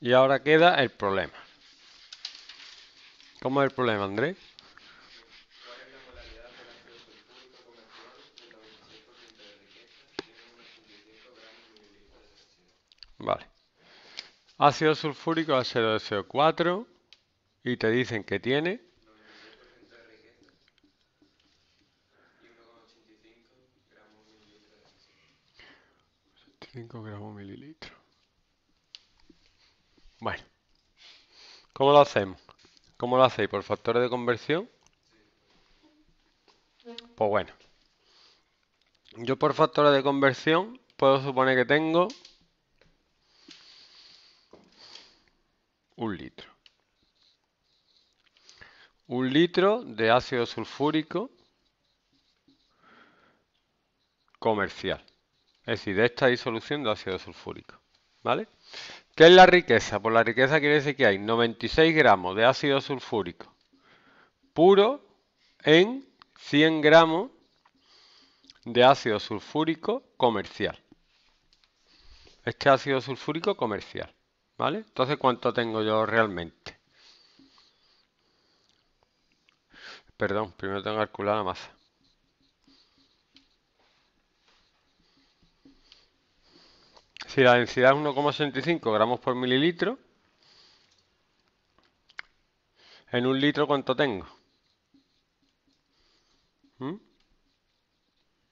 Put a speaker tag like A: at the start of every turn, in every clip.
A: Y ahora queda el problema. ¿Cómo es el problema, Andrés? ¿Cuál es la modalidad del ácido sulfúrico comercial el 96% de riqueza y tiene unos 85 gramos mililitros de acero? Vale. Ácido sulfúrico, acero de CO4. Y te dicen que tiene. 96% de riqueza y 1,85 gramos mililitros de acero. 85 gramos mililitros. ¿Cómo lo hacemos? ¿Cómo lo hacéis? ¿Por factores de conversión? Pues bueno. Yo por factores de conversión puedo suponer que tengo un litro. Un litro de ácido sulfúrico comercial. Es decir, de esta disolución de ácido sulfúrico. ¿Vale? ¿Qué es la riqueza? Pues la riqueza quiere decir que hay 96 gramos de ácido sulfúrico puro en 100 gramos de ácido sulfúrico comercial. Este ácido sulfúrico comercial. ¿Vale? Entonces, ¿cuánto tengo yo realmente? Perdón, primero tengo que calcular la masa. Si la densidad es 1,65 gramos por mililitro, en un litro ¿cuánto tengo?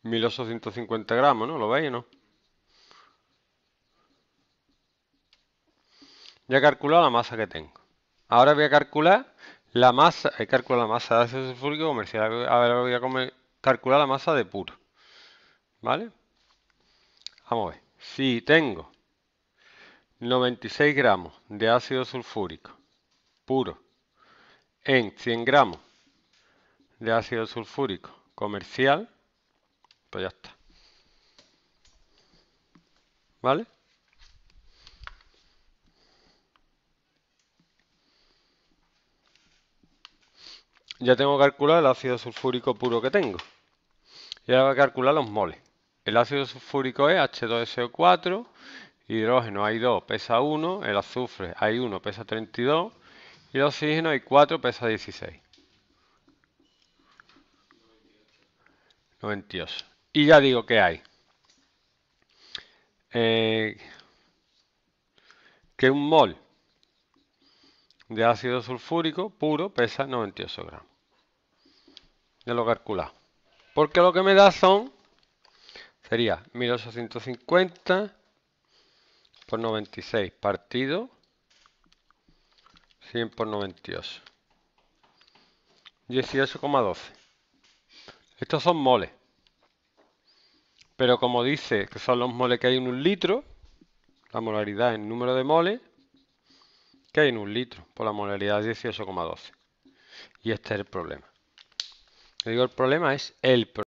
A: 1850 ¿Mm? gramos, ¿no? ¿Lo veis o no? Ya he calculado la masa que tengo. Ahora voy a calcular la masa, he calculado la masa de ácido comercial, ahora voy a calcular la masa de puro. ¿Vale? Vamos a ver. Si tengo. 96 gramos de ácido sulfúrico puro en 100 gramos de ácido sulfúrico comercial. Pues ya está. ¿Vale? Ya tengo que calcular el ácido sulfúrico puro que tengo. Y ahora voy a calcular los moles. El ácido sulfúrico es H2SO4, hidrógeno hay 2, pesa 1, el azufre hay 1, pesa 32 y el oxígeno hay 4, pesa 16. 98. Y ya digo que hay. Eh, que un mol de ácido sulfúrico puro pesa 98 gramos. Ya lo calculado. Porque lo que me da son Sería 1850 por 96 partido 100 por 98. 18,12. Estos son moles. Pero como dice que son los moles que hay en un litro, la molaridad en número de moles que hay en un litro, por pues la molaridad 18,12. Y este es el problema. digo, el problema es el problema.